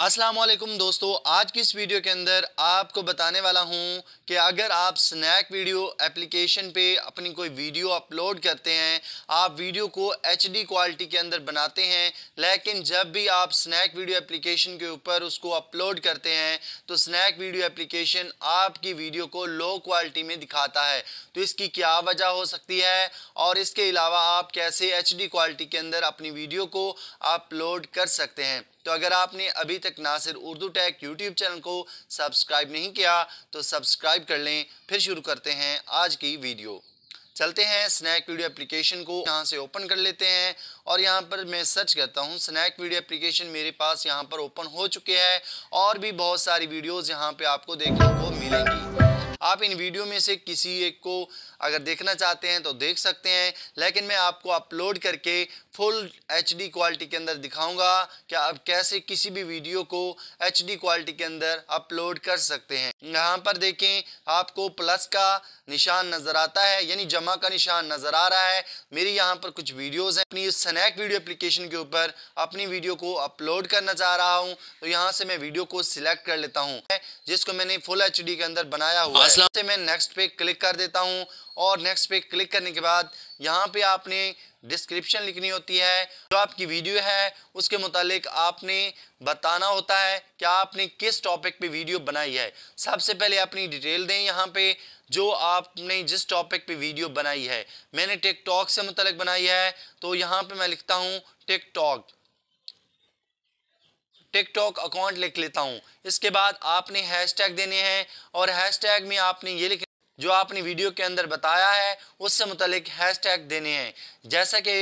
असलम दोस्तों आज की इस वीडियो के अंदर आपको बताने वाला हूं कि अगर आप स्नैक वीडियो एप्लीकेशन पे अपनी कोई वीडियो अपलोड करते हैं आप वीडियो को एच क्वालिटी के अंदर बनाते हैं लेकिन जब भी आप स्नैक वीडियो एप्लीकेशन के ऊपर उसको अपलोड करते हैं तो स्नैक वीडियो एप्लीकेशन आपकी वीडियो को लो क्वालिटी में दिखाता है तो इसकी क्या वजह हो सकती है और इसके अलावा आप कैसे एच क्वालिटी के अंदर अपनी वीडियो को अपलोड कर सकते हैं तो अगर आपने अभी तक Nasir Urdu tech YouTube channel को सब्सक्राइब नहीं किया तो सब्सक्राइब कर लें फिर शुरू करते हैं आज की वीडियो चलते हैं स्नैक वीडियो एप्लीकेशन को यहाँ से ओपन कर लेते हैं और यहाँ पर मैं सर्च करता हूँ स्नैक वीडियो एप्लीकेशन मेरे पास यहाँ पर ओपन हो चुके हैं और भी बहुत सारी वीडियोज यहाँ पे आपको देखने को मिलेंगी आप इन वीडियो में से किसी एक को अगर देखना चाहते हैं तो देख सकते हैं लेकिन मैं आपको अपलोड करके फुल एच क्वालिटी के अंदर दिखाऊंगा कि आप कैसे किसी भी वीडियो को एच क्वालिटी के अंदर अपलोड कर सकते हैं यहाँ पर देखें आपको प्लस का निशान नज़र आता है यानी जमा का निशान नज़र आ रहा है मेरी यहाँ पर कुछ वीडियोस हैं अपनी स्नैक वीडियो एप्लीकेशन के ऊपर अपनी वीडियो को अपलोड करना चाह रहा हूँ तो यहाँ से मैं वीडियो को सिलेक्ट कर लेता हूँ जिसको मैंने फुल एच के अंदर बनाया हुआ है से मैं नेक्स्ट पे क्लिक कर देता हूँ और नेक्स्ट पे क्लिक करने के बाद यहाँ पे आपने डिस्क्रिप्शन लिखनी होती है जो आपकी वीडियो है उसके मुतालिक आपने बताना होता है कि आपने किस टॉपिक पे वीडियो बनाई है सबसे पहले अपनी डिटेल दें यहाँ पे जो आपने जिस टॉपिक पे वीडियो बनाई है मैंने टिकटॉक से मुतलक बनाई है तो यहाँ पे मैं लिखता हूँ टिकटॉक टिकटॉक अकाउंट लिख लेता हूँ इसके बाद आपने हैश देने हैं और हैश में आपने ये लिख जो आपने वीडियो के अंदर बताया है उससे मुतलिक हैशटैग देने हैं जैसा कि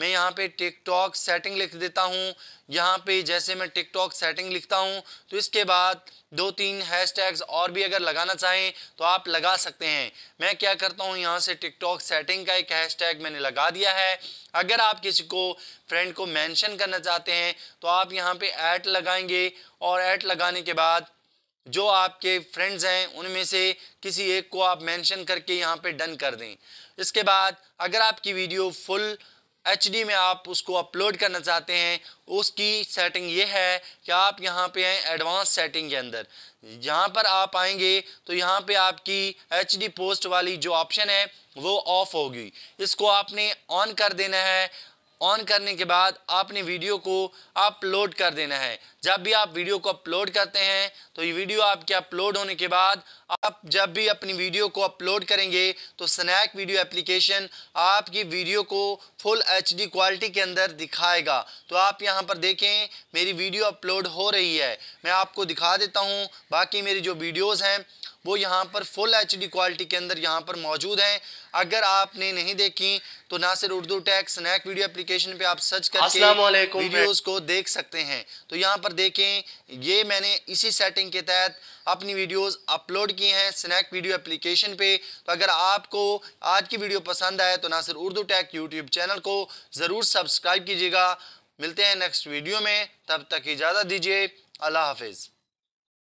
मैं यहाँ पे टिकटॉक सेटिंग लिख देता हूँ यहाँ पे जैसे मैं टिकटॉक सेटिंग लिखता हूँ तो इसके बाद दो तीन हैशटैग्स और भी अगर लगाना चाहें तो आप लगा सकते हैं मैं क्या करता हूँ यहाँ से टिकटॉक सेटिंग का एक हैशटैग मैंने लगा दिया है अगर आप किसी को फ्रेंड को मैंशन करना चाहते हैं तो आप यहाँ पर ऐट लगाएंगे और ऐट लगाने के बाद जो आपके फ्रेंड्स हैं उनमें से किसी एक को आप मेंशन करके यहाँ पे डन कर दें इसके बाद अगर आपकी वीडियो फुल एच में आप उसको अपलोड करना चाहते हैं उसकी सेटिंग ये है कि आप यहाँ पे हैं एडवांस सेटिंग के अंदर यहाँ पर आप आएंगे तो यहाँ पे आपकी एच पोस्ट वाली जो ऑप्शन है वो ऑफ़ होगी इसको आपने ऑन कर देना है ऑन करने के बाद आपने वीडियो को अपलोड कर देना है जब भी आप वीडियो को अपलोड करते हैं तो ये वीडियो आपके अपलोड होने के बाद आप जब भी अपनी वीडियो को अपलोड करेंगे तो स्नैक वीडियो एप्लीकेशन आपकी वीडियो को फुल एच क्वालिटी के अंदर दिखाएगा तो आप यहाँ पर देखें मेरी वीडियो अपलोड हो रही है मैं आपको दिखा देता हूँ बाकी मेरी जो वीडियोज़ हैं वो यहाँ पर फुल एच क्वालिटी के अंदर यहाँ पर मौजूद हैं अगर आपने नहीं देखी तो ना सिर्फ Urdu tech's snack video application पे आप सर्च करके वीडियोस को देख सकते हैं तो यहाँ पर देखें ये मैंने इसी सेटिंग के तहत अपनी वीडियोस अपलोड की हैं स्नैक वीडियो एप्लीकेशन पे तो अगर आपको आज की वीडियो पसंद आए तो ना सिर्फ उर्दू टैक यूट्यूब चैनल को ज़रूर सब्सक्राइब कीजिएगा मिलते हैं नेक्स्ट वीडियो में तब तक इजाज़त दीजिए अल्लाह हाफिज़